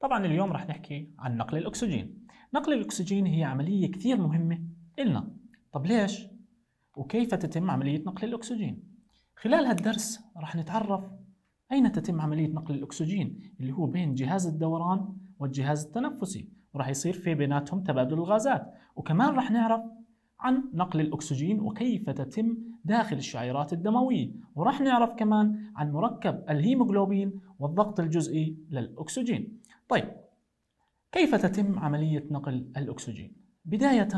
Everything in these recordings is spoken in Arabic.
طبعا اليوم رح نحكي عن نقل الأكسجين نقل الأكسجين هي عملية كثير مهمة إلنا طب ليش؟ وكيف تتم عملية نقل الأكسجين؟ خلال هالدرس رح نتعرف أين تتم عملية نقل الأكسجين اللي هو بين جهاز الدوران والجهاز التنفسي وراح يصير في بيناتهم تبادل الغازات وكمان رح نعرف عن نقل الأكسجين وكيف تتم داخل الشعيرات الدموية وراح نعرف كمان عن مركب الهيموغلوبين والضغط الجزئي للأكسجين طيب كيف تتم عملية نقل الأكسجين؟ بداية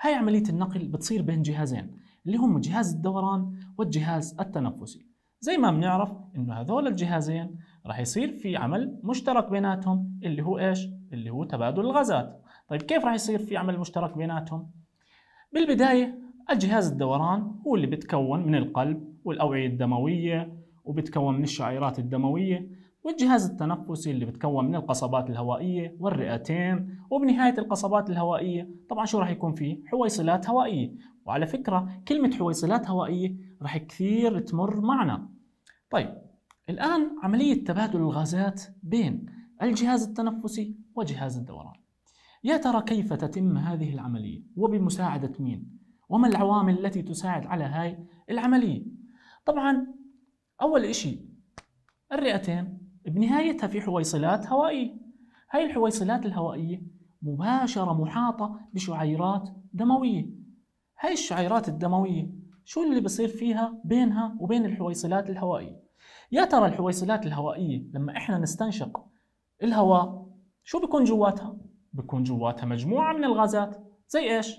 هاي عملية النقل بتصير بين جهازين اللي هم جهاز الدوران والجهاز التنفسي زي ما بنعرف انه هذول الجهازين راح يصير في عمل مشترك بيناتهم اللي هو ايش؟ اللي هو تبادل الغازات طيب كيف راح يصير في عمل مشترك بيناتهم؟ بالبداية الجهاز الدوران هو اللي بتكون من القلب والأوعية الدموية وبتكون من الشعيرات الدموية والجهاز التنفسي اللي بتكون من القصبات الهوائية والرئتين وبنهاية القصبات الهوائية طبعا شو راح يكون فيه؟ حويصلات هوائية وعلى فكرة كلمة حويصلات هوائية راح كثير تمر معنا طيب الآن عملية تبادل الغازات بين الجهاز التنفسي وجهاز الدوران يا ترى كيف تتم هذه العملية وبمساعدة مين؟ وما العوامل التي تساعد على هاي العملية؟ طبعا أول إشي الرئتين بنهايتها في حويصلات هوائية هاي الحويصلات الهوائية مباشرة محاطة بشعيرات دموية هاي الشعيرات الدموية شو اللي بصير فيها بينها وبين الحويصلات الهوائية يا ترى الحويصلات الهوائية لما احنا نستنشق الهواء شو بيكون جواتها؟ بيكون جواتها مجموعة من الغازات زي ايش؟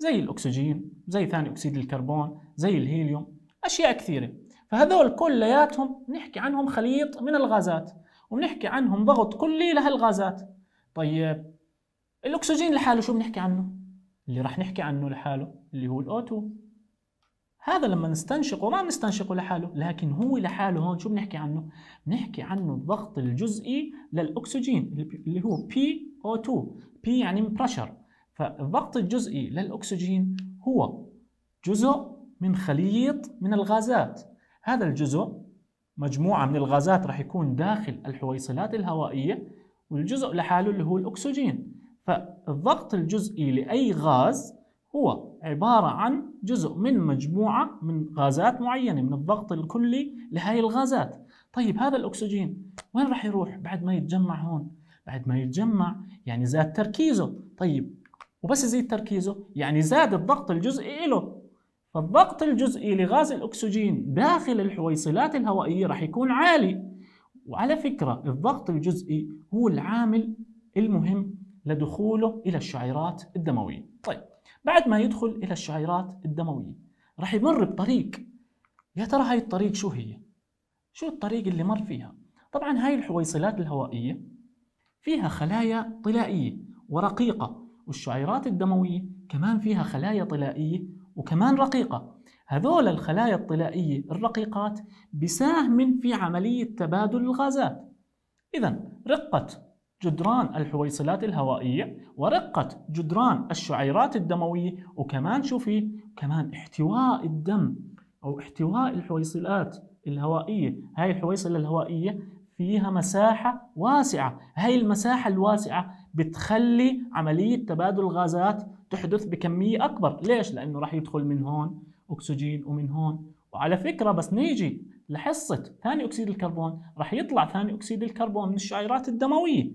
زي الأكسجين، زي ثاني أكسيد الكربون، زي الهيليوم، أشياء كثيرة فهذول كلياتهم نحكي عنهم خليط من الغازات وبنحكي عنهم ضغط كلي لهالغازات طيب الاكسجين لحاله شو بنحكي عنه اللي راح نحكي عنه لحاله اللي هو الاو2 هذا لما نستنشقه ما بنستنشقه لحاله لكن هو لحاله هون شو بنحكي عنه بنحكي عنه الضغط الجزئي للاكسجين اللي هو بي او 2 بي يعني بريشر فالضغط الجزئي للاكسجين هو جزء من خليط من الغازات هذا الجزء مجموعة من الغازات راح يكون داخل الحويصلات الهوائية والجزء لحاله اللي هو الأكسجين فالضغط الجزئي لأي غاز هو عبارة عن جزء من مجموعة من غازات معينة من الضغط الكلي لهي الغازات طيب هذا الأكسجين وين راح يروح بعد ما يتجمع هون بعد ما يتجمع يعني زاد تركيزه طيب وبس يزيد تركيزه يعني زاد الضغط الجزئي له فالضغط الجزئي لغاز الأكسجين داخل الحويصلات الهوائية راح يكون عالي وعلى فكرة الضغط الجزئي هو العامل المهم لدخوله إلى الشعيرات الدموية طيب بعد ما يدخل إلى الشعيرات الدموية راح يمر بطريق يا ترى هاي الطريق شو هي؟ شو الطريق اللي مر فيها؟ طبعا هاي الحويصلات الهوائية فيها خلايا طلائية ورقيقة والشعيرات الدموية كمان فيها خلايا طلائية وكمان رقيقة هذول الخلايا الطلائية الرقيقات بساهم في عملية تبادل الغازات إذا رقة جدران الحويصلات الهوائية ورقة جدران الشعيرات الدموية وكمان شوفي كمان احتواء الدم أو احتواء الحويصلات الهوائية هاي الحويصلة الهوائية فيها مساحة واسعة هاي المساحة الواسعة بتخلي عملية تبادل الغازات تحدث بكمية أكبر ليش؟ لأنه راح يدخل من هون أكسجين ومن هون وعلى فكرة بس نيجي لحصة ثاني أكسيد الكربون راح يطلع ثاني أكسيد الكربون من الشعيرات الدموية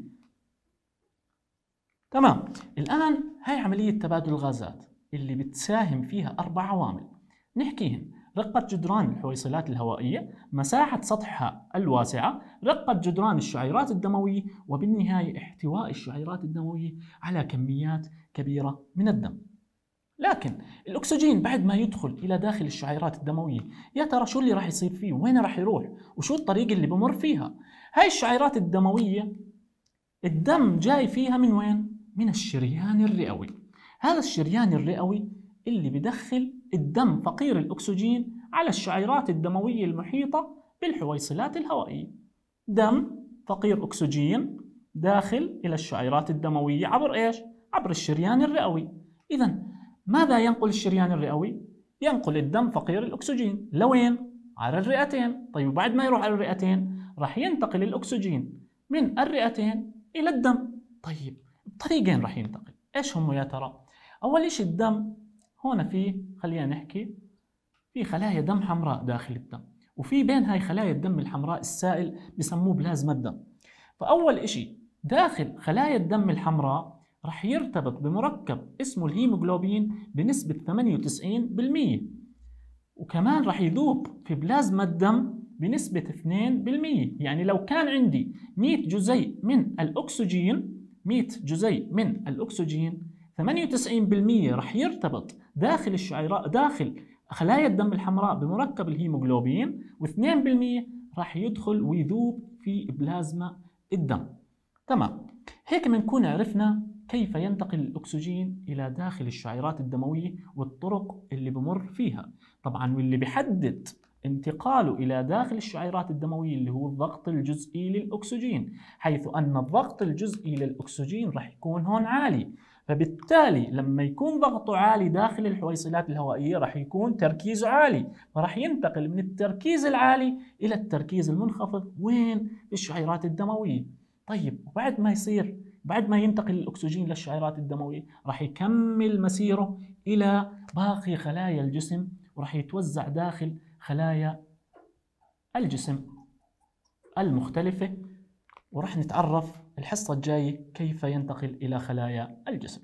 تمام الآن هاي عملية تبادل الغازات اللي بتساهم فيها أربع عوامل نحكيهم رقة جدران الحويصلات الهوائية، مساحة سطحها الواسعة، رقة جدران الشعيرات الدموية، وبالنهاية احتواء الشعيرات الدموية على كميات كبيرة من الدم. لكن الاكسجين بعد ما يدخل الى داخل الشعيرات الدمويه يا ترى شو اللي راح يصير فيه وين راح يروح وشو الطريق اللي بمر فيها هاي الشعيرات الدمويه الدم جاي فيها من وين من الشريان الرئوي هذا الشريان الرئوي اللي بدخل الدم فقير الأكسجين على الشعيرات الدموية المحيطة بالحويصلات الهوائية دم فقير أكسجين داخل إلى الشعيرات الدموية عبر إيش؟ عبر الشريان الرئوي إذا ماذا ينقل الشريان الرئوي؟ ينقل الدم فقير الأكسجين لوين؟ على الرئتين طيب وبعد ما يروح على الرئتين رح ينتقل الأكسجين من الرئتين إلى الدم طيب بطريقين رح ينتقل إيش هم يا ترى؟ أول شيء الدم هون في خلينا نحكي في خلايا دم حمراء داخل الدم وفي بين هاي خلايا الدم الحمراء السائل بسموه بلازما الدم فأول إشي داخل خلايا الدم الحمراء رح يرتبط بمركب اسمه الهيموغلوبين بنسبة 98% وكمان رح يذوب في بلازما الدم بنسبة 2% يعني لو كان عندي 100 جزيء من الأكسجين 100 جزيء من الأكسجين 98% راح يرتبط داخل الشعيرات داخل خلايا الدم الحمراء بمركب الهيموغلوبين و2% راح يدخل ويذوب في بلازما الدم تمام هيك بنكون عرفنا كيف ينتقل الأكسجين إلى داخل الشعيرات الدموية والطرق اللي بمر فيها طبعا واللي بيحدد انتقاله إلى داخل الشعيرات الدموية اللي هو الضغط الجزئي للأكسجين حيث أن الضغط الجزئي للأكسجين رح يكون هون عالي فبالتالي لما يكون ضغطه عالي داخل الحويصلات الهوائية راح يكون تركيزه عالي فراح ينتقل من التركيز العالي إلى التركيز المنخفض وين؟ الشعيرات الدموية طيب وبعد ما يصير بعد ما ينتقل الأكسجين للشعيرات الدموية راح يكمل مسيره إلى باقي خلايا الجسم وراح يتوزع داخل خلايا الجسم المختلفة ورح نتعرف الحصة الجاية كيف ينتقل إلى خلايا الجسم